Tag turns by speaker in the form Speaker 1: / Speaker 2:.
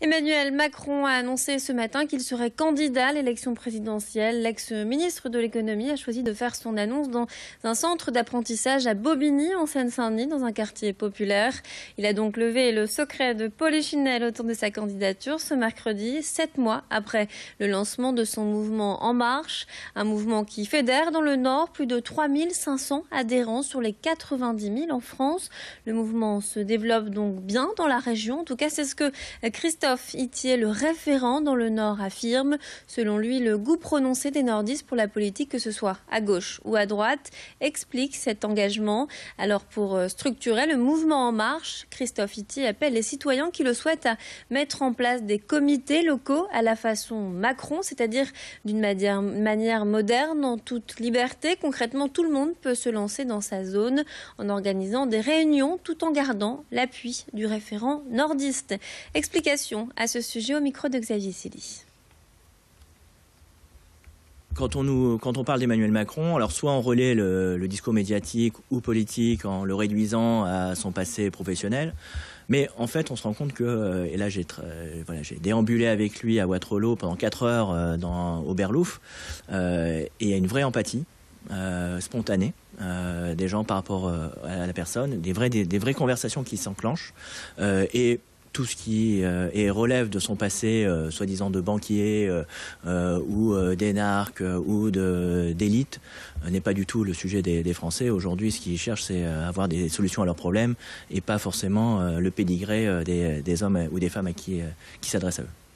Speaker 1: Emmanuel Macron a annoncé ce matin qu'il serait candidat à l'élection présidentielle. L'ex-ministre de l'économie a choisi de faire son annonce dans un centre d'apprentissage à Bobigny, en Seine-Saint-Denis, dans un quartier populaire. Il a donc levé le secret de Polichinelle autour de sa candidature ce mercredi, sept mois après le lancement de son mouvement En Marche, un mouvement qui fédère dans le Nord plus de 3500 adhérents sur les 90 000 en France. Le mouvement se développe donc bien dans la région. En tout cas, c'est ce que Christophe Christophe Itier, le référent dans le Nord, affirme, selon lui, le goût prononcé des nordistes pour la politique, que ce soit à gauche ou à droite, explique cet engagement. Alors pour euh, structurer le mouvement En Marche, Christophe Itier appelle les citoyens qui le souhaitent à mettre en place des comités locaux à la façon Macron, c'est-à-dire d'une manière, manière moderne, en toute liberté. Concrètement, tout le monde peut se lancer dans sa zone en organisant des réunions tout en gardant l'appui du référent nordiste. Explication à ce sujet au micro de Xavier Silly
Speaker 2: quand on nous, quand on parle d'Emmanuel Macron, alors soit on relaie le, discours médiatique ou politique en le réduisant à son passé professionnel, mais en fait, on se rend compte que, euh, et là, j'ai euh, voilà, j'ai déambulé avec lui à Waterloo pendant 4 heures euh, dans, au Berlouf, et il y a une vraie empathie. spontanée des gens par rapport à la personne, des vraies, des, des vraies conversations qui s'enclenchent. et tout ce qui euh, relève de son passé euh, soi-disant de banquier euh, ou d'énarque ou d'élite n'est pas du tout le sujet des, Français. Aujourd'hui, ce qu'ils cherchent, c'est avoir des solutions à leurs problèmes et pas forcément le pédigré des, des, hommes ou des femmes à qui, qui s'adressent à eux.